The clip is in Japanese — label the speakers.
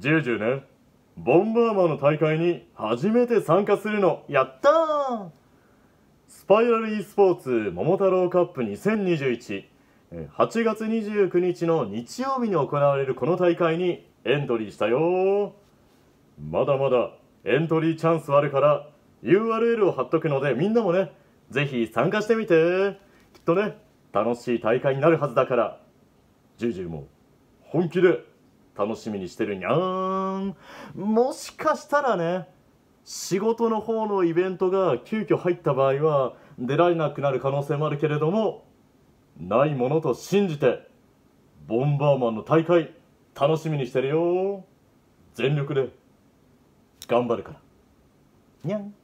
Speaker 1: 10ねボンバーマンの大会に初めて参加するのやったスパイラル e スポーツ桃太郎カップ20218月29日の日曜日に行われるこの大会にエントリーしたよまだまだエントリーチャンスあるから URL を貼っとくのでみんなもねぜひ参加してみてきっとね楽しい大会になるはずだからジュジュも本気で楽しみにしてるにゃーんもしかしたらね仕事の方のイベントが急遽入った場合は出られなくなる可能性もあるけれどもないものと信じてボンバーマンの大会楽しみにして
Speaker 2: るよ
Speaker 3: 全力で頑張るから
Speaker 2: にゃん